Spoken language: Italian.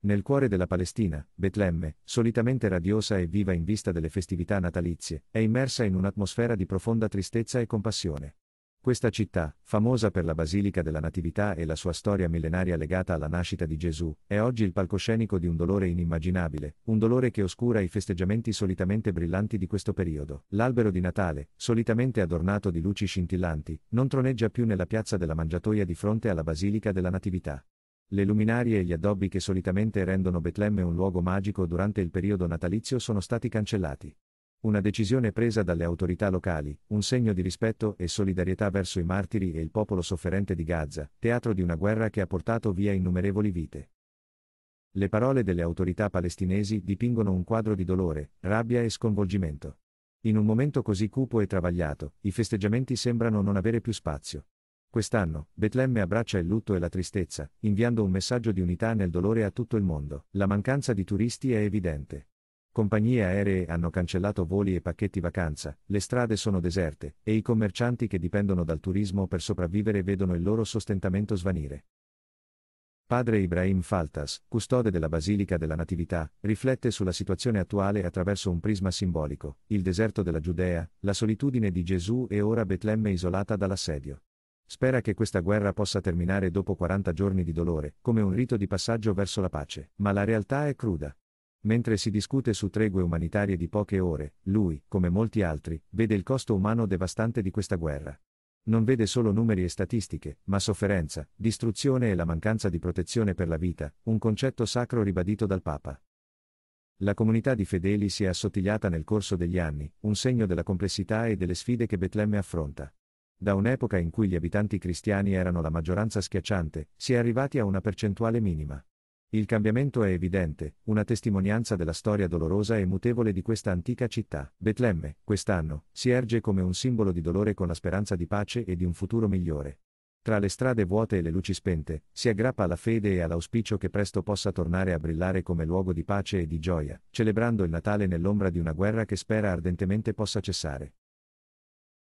Nel cuore della Palestina, Betlemme, solitamente radiosa e viva in vista delle festività natalizie, è immersa in un'atmosfera di profonda tristezza e compassione. Questa città, famosa per la Basilica della Natività e la sua storia millenaria legata alla nascita di Gesù, è oggi il palcoscenico di un dolore inimmaginabile, un dolore che oscura i festeggiamenti solitamente brillanti di questo periodo. L'albero di Natale, solitamente adornato di luci scintillanti, non troneggia più nella piazza della Mangiatoia di fronte alla Basilica della Natività. Le luminarie e gli addobbi che solitamente rendono Betlemme un luogo magico durante il periodo natalizio sono stati cancellati. Una decisione presa dalle autorità locali, un segno di rispetto e solidarietà verso i martiri e il popolo sofferente di Gaza, teatro di una guerra che ha portato via innumerevoli vite. Le parole delle autorità palestinesi dipingono un quadro di dolore, rabbia e sconvolgimento. In un momento così cupo e travagliato, i festeggiamenti sembrano non avere più spazio. Quest'anno, Betlemme abbraccia il lutto e la tristezza, inviando un messaggio di unità nel dolore a tutto il mondo. La mancanza di turisti è evidente. Compagnie aeree hanno cancellato voli e pacchetti vacanza, le strade sono deserte, e i commercianti che dipendono dal turismo per sopravvivere vedono il loro sostentamento svanire. Padre Ibrahim Faltas, custode della Basilica della Natività, riflette sulla situazione attuale attraverso un prisma simbolico, il deserto della Giudea, la solitudine di Gesù e ora Betlemme isolata dall'assedio. Spera che questa guerra possa terminare dopo 40 giorni di dolore, come un rito di passaggio verso la pace, ma la realtà è cruda. Mentre si discute su tregue umanitarie di poche ore, lui, come molti altri, vede il costo umano devastante di questa guerra. Non vede solo numeri e statistiche, ma sofferenza, distruzione e la mancanza di protezione per la vita, un concetto sacro ribadito dal Papa. La comunità di fedeli si è assottigliata nel corso degli anni, un segno della complessità e delle sfide che Betlemme affronta da un'epoca in cui gli abitanti cristiani erano la maggioranza schiacciante, si è arrivati a una percentuale minima. Il cambiamento è evidente, una testimonianza della storia dolorosa e mutevole di questa antica città. Betlemme, quest'anno, si erge come un simbolo di dolore con la speranza di pace e di un futuro migliore. Tra le strade vuote e le luci spente, si aggrappa alla fede e all'auspicio che presto possa tornare a brillare come luogo di pace e di gioia, celebrando il Natale nell'ombra di una guerra che spera ardentemente possa cessare.